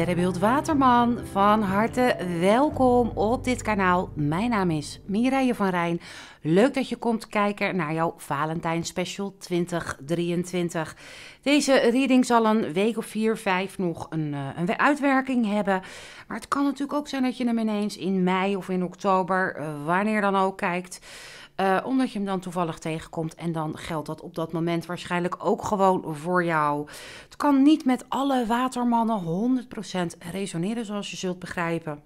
Sterrenbeeld Waterman. Van harte welkom op dit kanaal. Mijn naam is Mireille van Rijn. Leuk dat je komt kijken naar jouw Valentijn Special 2023. Deze reading zal een week of vier, vijf nog een, eh, een uitwerking hebben. Maar het kan natuurlijk ook zijn dat je hem ineens in mei of in oktober, eh, wanneer dan ook, kijkt. Eh, omdat je hem dan toevallig tegenkomt en dan geldt dat op dat moment waarschijnlijk ook gewoon voor jou. Het kan niet met alle watermannen 100% resoneren, zoals je zult begrijpen.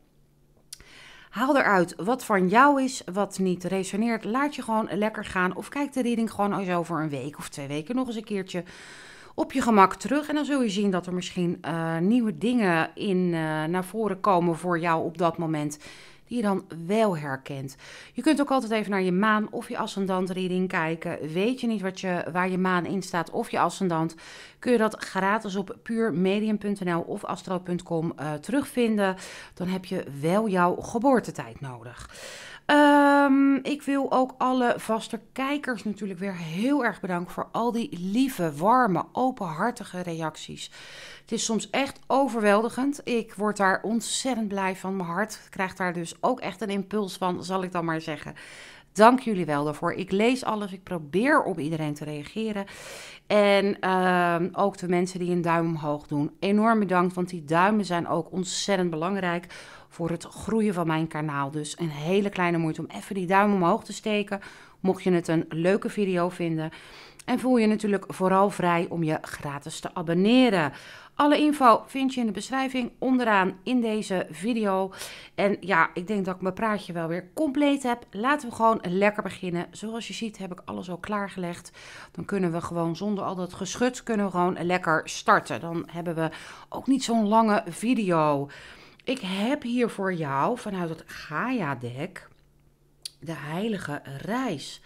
Haal eruit wat van jou is, wat niet resoneert. Laat je gewoon lekker gaan. Of kijk de reading gewoon eens over een week of twee weken nog eens een keertje op je gemak terug. En dan zul je zien dat er misschien eh, nieuwe dingen in eh, naar voren komen voor jou op dat moment die je dan wel herkent. Je kunt ook altijd even naar je maan of je ascendant reading kijken. Weet je niet wat je, waar je maan in staat of je ascendant, kun je dat gratis op puurmedium.nl of astro.com eh, terugvinden. Dan heb je wel jouw geboortetijd nodig. Ehm, ik wil ook alle vaste kijkers natuurlijk weer heel erg bedanken voor al die lieve, warme, openhartige reacties. Het is soms echt overweldigend. Ik word daar ontzettend blij van. Mijn hart krijgt daar dus ook echt een impuls van, zal ik dan maar zeggen. Dank jullie wel daarvoor. Ik lees alles. Ik probeer op iedereen te reageren. En ehm, ook de mensen die een duim omhoog doen. Enorm bedankt, want die duimen zijn ook ontzettend belangrijk voor het groeien van mijn kanaal. Dus een hele kleine moeite om even die duim omhoog te steken. Mocht je het een leuke video vinden. En voel je natuurlijk vooral vrij om je gratis te abonneren. Alle info vind je in de beschrijving onderaan in deze video. En ja, ik denk dat ik mijn praatje wel weer compleet heb. Laten we gewoon lekker beginnen. Zoals je ziet heb ik alles al klaargelegd. Dan kunnen we gewoon zonder al dat geschut kunnen gewoon lekker starten. Dan hebben we ook niet zo'n lange video. Ik heb hier voor jou vanuit het Gaia-dek de heilige reis,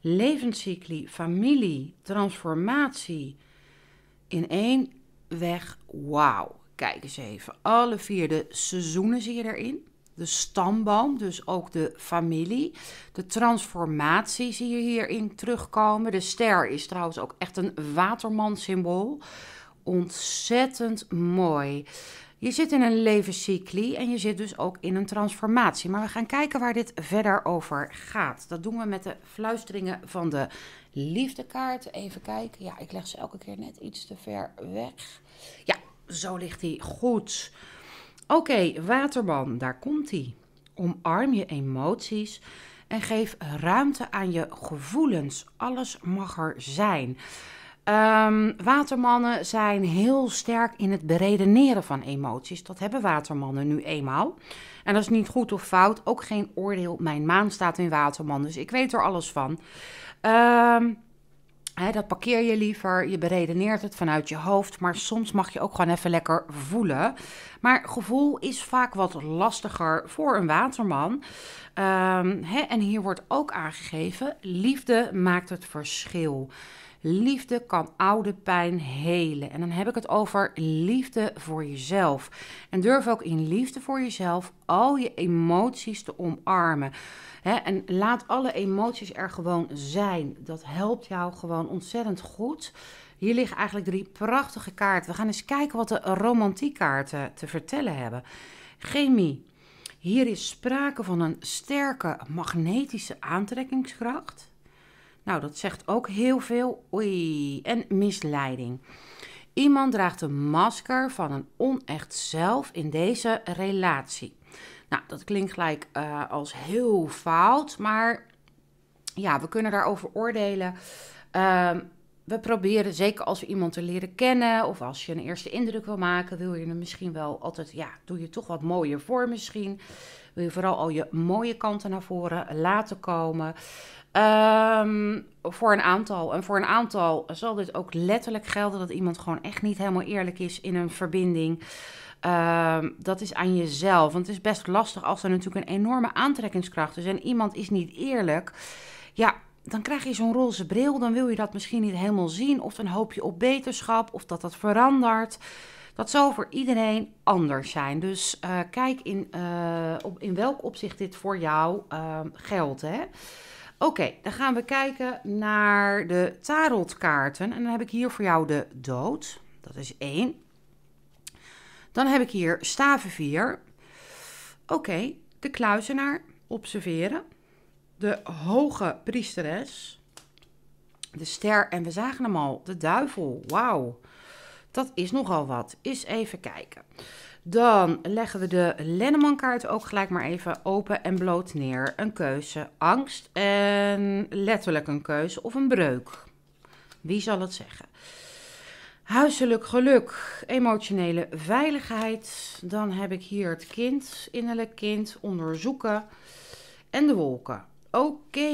levenscycli, familie, transformatie in één weg. Wauw. Kijk eens even. Alle vier de seizoenen zie je erin. De stamboom, dus ook de familie. De transformatie zie je hierin terugkomen. De ster is trouwens ook echt een waterman-symbool. Ontzettend mooi. Je zit in een levenscycli en je zit dus ook in een transformatie. Maar we gaan kijken waar dit verder over gaat. Dat doen we met de fluisteringen van de liefdekaart. Even kijken. Ja, ik leg ze elke keer net iets te ver weg. Ja, zo ligt hij goed. Oké, waterman, daar komt hij. Omarm je emoties en geef ruimte aan je gevoelens. Alles mag er zijn. Ehm, watermannen zijn heel sterk in het beredeneren van emoties. Dat hebben watermannen nu eenmaal. En dat is niet goed of fout, ook geen oordeel. Mijn maan staat in waterman, dus ik weet er alles van. Ehm, dat parkeer je liever, je beredeneert het vanuit je hoofd, maar soms mag je ook gewoon even lekker voelen. Maar gevoel is vaak wat lastiger voor een waterman. Ehm, en hier wordt ook aangegeven: liefde maakt het verschil. Liefde kan oude pijn helen. En dan heb ik het over liefde voor jezelf. En durf ook in liefde voor jezelf al je emoties te omarmen. en laat alle emoties er gewoon zijn. Dat helpt jou gewoon ontzettend goed. Hier liggen eigenlijk drie prachtige kaarten. We gaan eens kijken wat de romantiekkaarten te vertellen hebben. Chemie. Hier is sprake van een sterke magnetische aantrekkingskracht. Nou, dat zegt ook heel veel. Oei, en misleiding. Iemand draagt een masker van een onecht zelf in deze relatie. Nou, dat klinkt gelijk eh, als heel fout, maar ja, we kunnen daarover oordelen. Ehm, we proberen, zeker als we iemand te leren kennen of als je een eerste indruk wil maken, wil je er misschien wel altijd, ja, doe je toch wat mooier voor misschien. Wil je vooral al je mooie kanten naar voren laten komen. Ehm, voor een aantal. En voor een aantal zal dit ook letterlijk gelden dat iemand gewoon echt niet helemaal eerlijk is in een verbinding. Ehm, dat is aan jezelf. Want het is best lastig als er natuurlijk een enorme aantrekkingskracht is en iemand is niet eerlijk. Ja, dan krijg je zo'n roze bril. Dan wil je dat misschien niet helemaal zien. Of dan hoop je op beterschap. Of dat dat verandert. Dat zal voor iedereen anders zijn. Dus eh, kijk in, eh, op, in welk opzicht dit voor jou ehm, geldt. Hè? Oké, dan gaan we kijken naar de tarotkaarten. En dan heb ik hier voor jou de dood. Dat is één. Dan heb ik hier staven 4. Oké, de kluizenaar, observeren. De hoge priesteres. De ster, en we zagen hem al, de duivel. Wauw, dat is nogal wat. Is even kijken. Dan leggen we de kaart ook gelijk maar even open en bloot neer. Een keuze, angst en letterlijk een keuze of een breuk. Wie zal het zeggen? Huiselijk geluk, emotionele veiligheid. Dan heb ik hier het kind, innerlijk kind, onderzoeken en de wolken. Oké,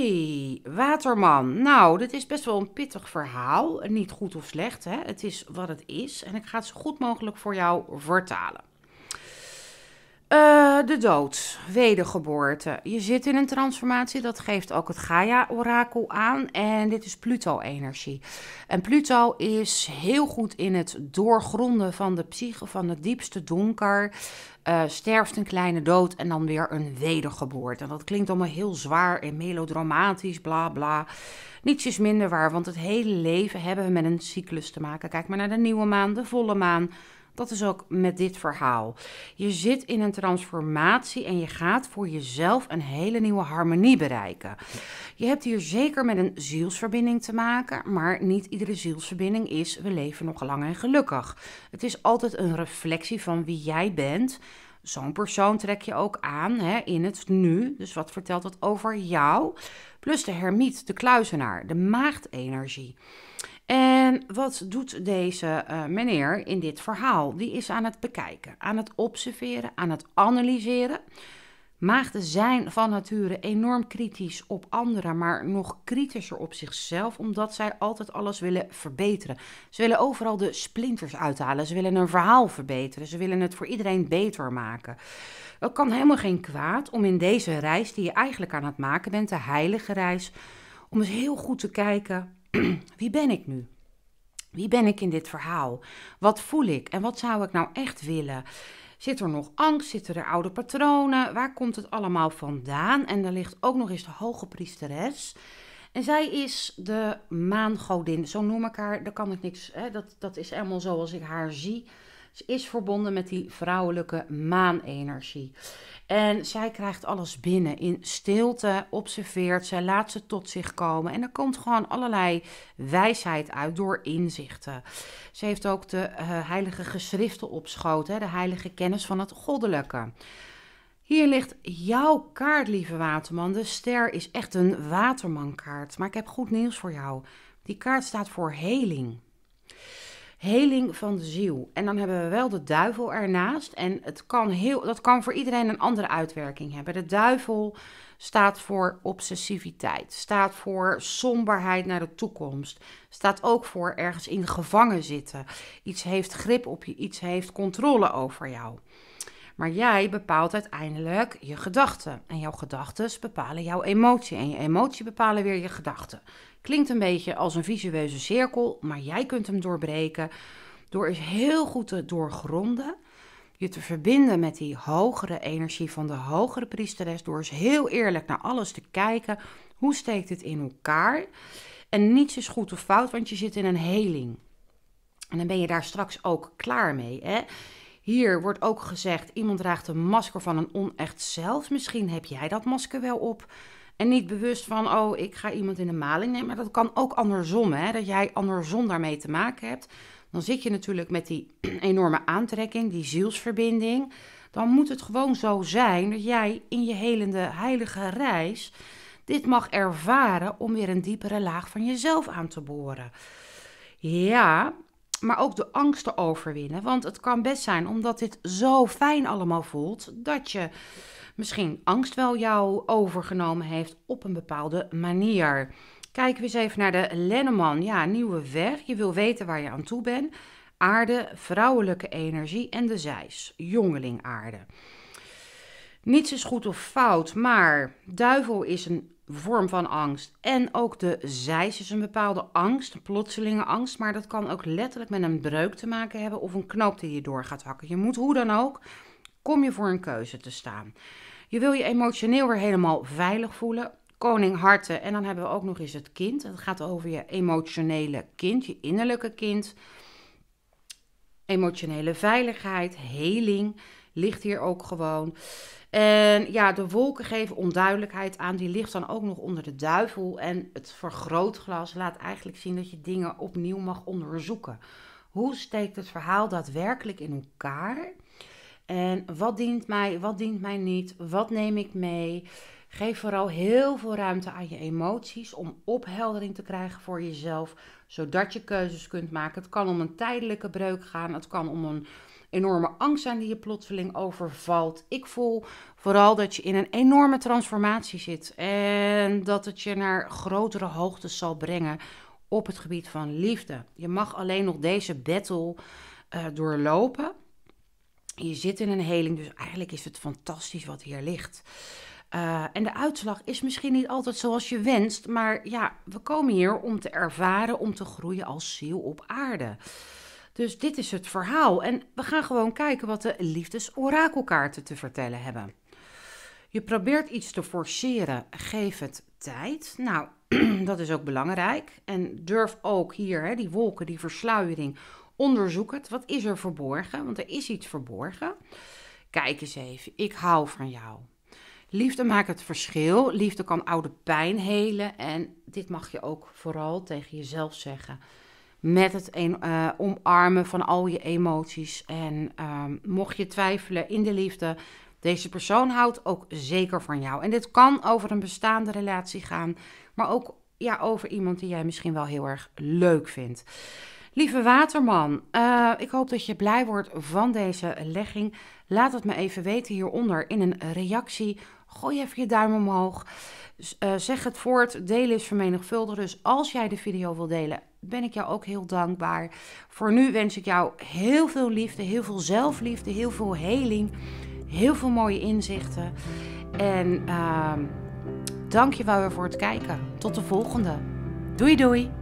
Waterman. Nou, dit is best wel een pittig verhaal. Niet goed of slecht, hè? Het is wat het is. En ik ga het zo goed mogelijk voor jou vertalen. Eh, de dood, wedergeboorte. Je zit in een transformatie, dat geeft ook het Gaia-orakel aan. En dit is Pluto-energie. En Pluto is heel goed in het doorgronden van de psyche, van het diepste donker. Eh, sterft een kleine dood en dan weer een wedergeboorte. En dat klinkt allemaal heel zwaar en melodramatisch, bla bla. Niets is minder waar, want het hele leven hebben we met een cyclus te maken. Kijk maar naar de nieuwe maan, de volle maan, dat is ook met dit verhaal. Je zit in een transformatie en je gaat voor jezelf een hele nieuwe harmonie bereiken. Je hebt hier zeker met een zielsverbinding te maken, maar niet iedere zielsverbinding is we leven nog lang en gelukkig. Het is altijd een reflectie van wie jij bent. Zo'n persoon trek je ook aan hè, in het nu. Dus wat vertelt dat over jou? Plus de hermiet, de kluizenaar, de maagdenergie. energie en wat doet deze eh, meneer in dit verhaal? Die is aan het bekijken, aan het observeren, aan het analyseren. Maagden zijn van nature enorm kritisch op anderen, maar nog kritischer op zichzelf, omdat zij altijd alles willen verbeteren. Ze willen overal de splinters uithalen, ze willen een verhaal verbeteren, ze willen het voor iedereen beter maken. Het kan helemaal geen kwaad om in deze reis die je eigenlijk aan het maken bent, de heilige reis, om eens heel goed te kijken wie ben ik nu? Wie ben ik in dit verhaal? Wat voel ik en wat zou ik nou echt willen? Zit er nog angst? Zitten er oude patronen? Waar komt het allemaal vandaan? En daar ligt ook nog eens de hoge priesteres. En zij is de maangodin, zo noem ik haar. Daar kan ik niks, hè? Dat, dat is helemaal zoals ik haar zie. Ze is verbonden met die vrouwelijke maanenergie. En zij krijgt alles binnen in stilte, observeert, zij laat ze tot zich komen. En er komt gewoon allerlei wijsheid uit door inzichten. Ze heeft ook de eh, heilige geschriften opgeschoten, de heilige kennis van het goddelijke. Hier ligt jouw kaart, lieve waterman. De ster is echt een watermankaart. Maar ik heb goed nieuws voor jou. Die kaart staat voor heling. Heling van de ziel. En dan hebben we wel de duivel ernaast. En het kan heel, dat kan voor iedereen een andere uitwerking hebben. De duivel staat voor obsessiviteit, staat voor somberheid naar de toekomst, staat ook voor ergens in gevangen zitten. Iets heeft grip op je, iets heeft controle over jou. Maar jij bepaalt uiteindelijk je gedachten. En jouw gedachten bepalen jouw emotie. En je emotie bepalen weer je gedachten. Klinkt een beetje als een visueuze cirkel, maar jij kunt hem doorbreken door eens heel goed te doorgronden. Je te verbinden met die hogere energie van de hogere priesteres. Door eens heel eerlijk naar alles te kijken. Hoe steekt het in elkaar? En niets is goed of fout, want je zit in een heling. En dan ben je daar straks ook klaar mee. Hè? Hier wordt ook gezegd: iemand draagt een masker van een onecht zelf. Misschien heb jij dat masker wel op. En niet bewust van, oh, ik ga iemand in de maling nemen. Maar dat kan ook andersom, hè? dat jij andersom daarmee te maken hebt. Dan zit je natuurlijk met die enorme aantrekking, die zielsverbinding. Dan moet het gewoon zo zijn dat jij in je helende heilige reis dit mag ervaren om weer een diepere laag van jezelf aan te boren. Ja, maar ook de angst te overwinnen. Want het kan best zijn, omdat dit zo fijn allemaal voelt, dat je misschien angst wel jou overgenomen heeft op een bepaalde manier. Kijken we eens even naar de Lenneman. Ja, nieuwe weg. Je wil weten waar je aan toe bent. Aarde, vrouwelijke energie en de zijs. jongeling aarde. Niets is goed of fout, maar duivel is een vorm van angst. En ook de zijs is een bepaalde angst, een plotselinge angst. Maar dat kan ook letterlijk met een breuk te maken hebben of een knoop die je door gaat hakken. Je moet hoe dan ook kom je voor een keuze te staan. Je wil je emotioneel weer helemaal veilig voelen. Koning harten en dan hebben we ook nog eens het kind. Het gaat over je emotionele kind, je innerlijke kind. Emotionele veiligheid, heling ligt hier ook gewoon. En ja, de wolken geven onduidelijkheid aan. Die ligt dan ook nog onder de duivel. En het vergrootglas laat eigenlijk zien dat je dingen opnieuw mag onderzoeken. Hoe steekt het verhaal daadwerkelijk in elkaar? En wat dient mij, wat dient mij niet, wat neem ik mee. Geef vooral heel veel ruimte aan je emoties om opheldering te krijgen voor jezelf, zodat je keuzes kunt maken. Het kan om een tijdelijke breuk gaan, het kan om een enorme angst zijn die je plotseling overvalt. Ik voel vooral dat je in een enorme transformatie zit en dat het je naar grotere hoogtes zal brengen op het gebied van liefde. Je mag alleen nog deze battle eh, doorlopen. Je zit in een heling, dus eigenlijk is het fantastisch wat hier ligt. Eh, en de uitslag is misschien niet altijd zoals je wenst, maar ja, we komen hier om te ervaren, om te groeien als ziel op aarde. Dus dit is het verhaal en we gaan gewoon kijken wat de liefdesorakelkaarten te vertellen hebben. Je probeert iets te forceren, geef het tijd. Nou, dat is ook belangrijk. En durf ook hier, hè, die wolken, die versluiering, Onderzoek het. Wat is er verborgen? Want er is iets verborgen. Kijk eens even. Ik hou van jou. Liefde maakt het verschil. Liefde kan oude pijn helen. En dit mag je ook vooral tegen jezelf zeggen. Met het een, eh, omarmen van al je emoties. En ehm, mocht je twijfelen in de liefde, deze persoon houdt ook zeker van jou. En dit kan over een bestaande relatie gaan, maar ook ja, over iemand die jij misschien wel heel erg leuk vindt. Lieve Waterman, eh, ik hoop dat je blij wordt van deze legging. Laat het me even weten hieronder in een reactie. Gooi even je duim omhoog. Eh, zeg het voort. Delen is vermenigvuldigd. Dus als jij de video wil delen, ben ik jou ook heel dankbaar. Voor nu wens ik jou heel veel liefde, heel veel zelfliefde, heel veel heling, heel veel mooie inzichten. En uh, dank je wel weer voor het kijken. Tot de volgende. Doei doei!